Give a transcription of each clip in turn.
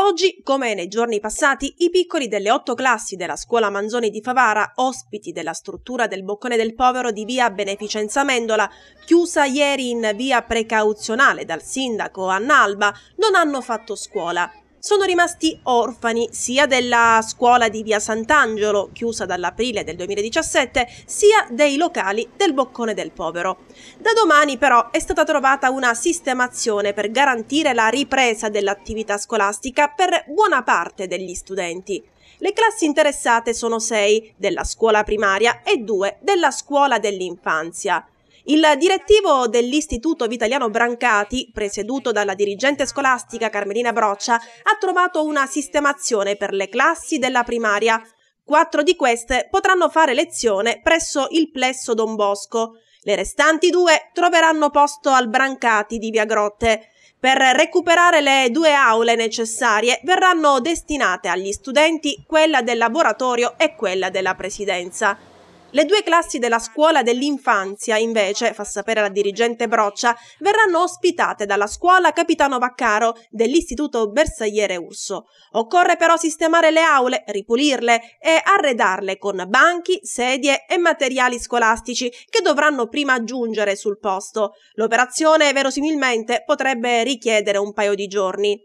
Oggi, come nei giorni passati, i piccoli delle otto classi della scuola Manzoni di Favara, ospiti della struttura del Boccone del Povero di via Beneficenza Mendola, chiusa ieri in via precauzionale dal sindaco Annalba, non hanno fatto scuola sono rimasti orfani sia della scuola di via Sant'Angelo, chiusa dall'aprile del 2017, sia dei locali del Boccone del Povero. Da domani però è stata trovata una sistemazione per garantire la ripresa dell'attività scolastica per buona parte degli studenti. Le classi interessate sono sei della scuola primaria e due della scuola dell'infanzia. Il direttivo dell'Istituto Vitaliano Brancati, presieduto dalla dirigente scolastica Carmelina Broccia, ha trovato una sistemazione per le classi della primaria. Quattro di queste potranno fare lezione presso il plesso Don Bosco. Le restanti due troveranno posto al Brancati di Via Grotte. Per recuperare le due aule necessarie verranno destinate agli studenti quella del laboratorio e quella della presidenza. Le due classi della scuola dell'infanzia, invece, fa sapere la dirigente Broccia, verranno ospitate dalla scuola Capitano Vaccaro dell'Istituto Bersagliere Urso. Occorre però sistemare le aule, ripulirle e arredarle con banchi, sedie e materiali scolastici che dovranno prima giungere sul posto. L'operazione verosimilmente potrebbe richiedere un paio di giorni.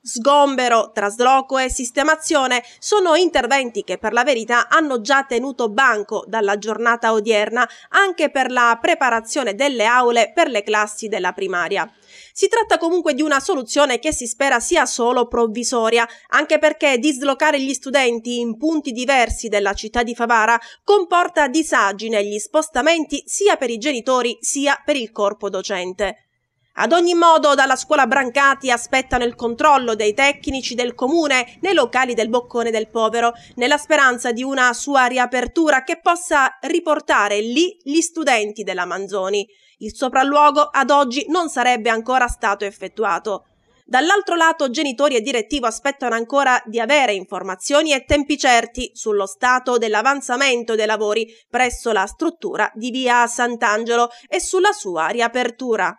Sgombero, trasloco e sistemazione sono interventi che per la verità hanno già tenuto banco dalla giornata odierna anche per la preparazione delle aule per le classi della primaria. Si tratta comunque di una soluzione che si spera sia solo provvisoria, anche perché dislocare gli studenti in punti diversi della città di Favara comporta disagi negli spostamenti sia per i genitori sia per il corpo docente. Ad ogni modo, dalla scuola Brancati aspettano il controllo dei tecnici del comune nei locali del Boccone del Povero, nella speranza di una sua riapertura che possa riportare lì gli studenti della Manzoni. Il sopralluogo ad oggi non sarebbe ancora stato effettuato. Dall'altro lato genitori e direttivo aspettano ancora di avere informazioni e tempi certi sullo stato dell'avanzamento dei lavori presso la struttura di via Sant'Angelo e sulla sua riapertura.